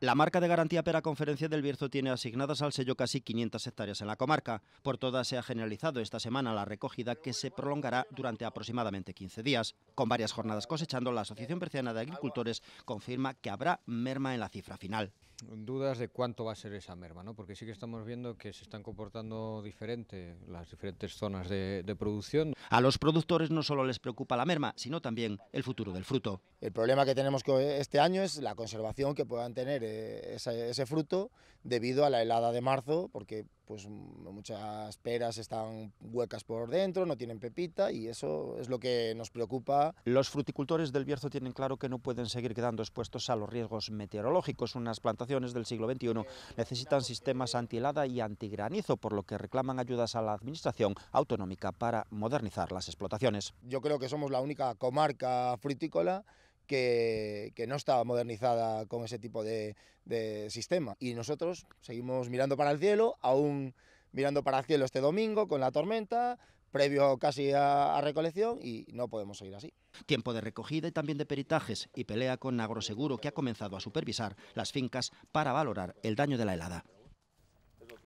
La marca de garantía Pera Conferencia del Bierzo tiene asignadas al sello casi 500 hectáreas en la comarca. Por todas se ha generalizado esta semana la recogida que se prolongará durante aproximadamente 15 días. Con varias jornadas cosechando, la Asociación Perciana de Agricultores confirma que habrá merma en la cifra final dudas de cuánto va a ser esa merma, ¿no? porque sí que estamos viendo que se están comportando diferente las diferentes zonas de, producción. A los productores no solo les preocupa la merma, sino también el futuro del fruto. El problema que tenemos este año es la conservación que puedan tener eh, ese fruto debido a la helada de marzo, porque pues muchas peras están huecas por dentro, no tienen pepita y eso es lo que nos preocupa. Los fruticultores del Bierzo tienen claro que no pueden seguir quedando expuestos a los riesgos meteorológicos. Unas plantaciones del siglo XXI eh, necesitan sistemas antihelada y antigranizo, por lo que reclaman ayudas a la Administración autonómica para modernizar las explotaciones. Yo creo que somos la única comarca frutícola que, no estaba modernizada con ese tipo de, sistema. Y nosotros seguimos mirando para el cielo, aún mirando para el cielo este domingo con la tormenta, previo casi a, a, recolección y no podemos seguir así. Tiempo de recogida y también de peritajes y pelea con Agroseguro que ha comenzado a supervisar las fincas para valorar el daño de la helada.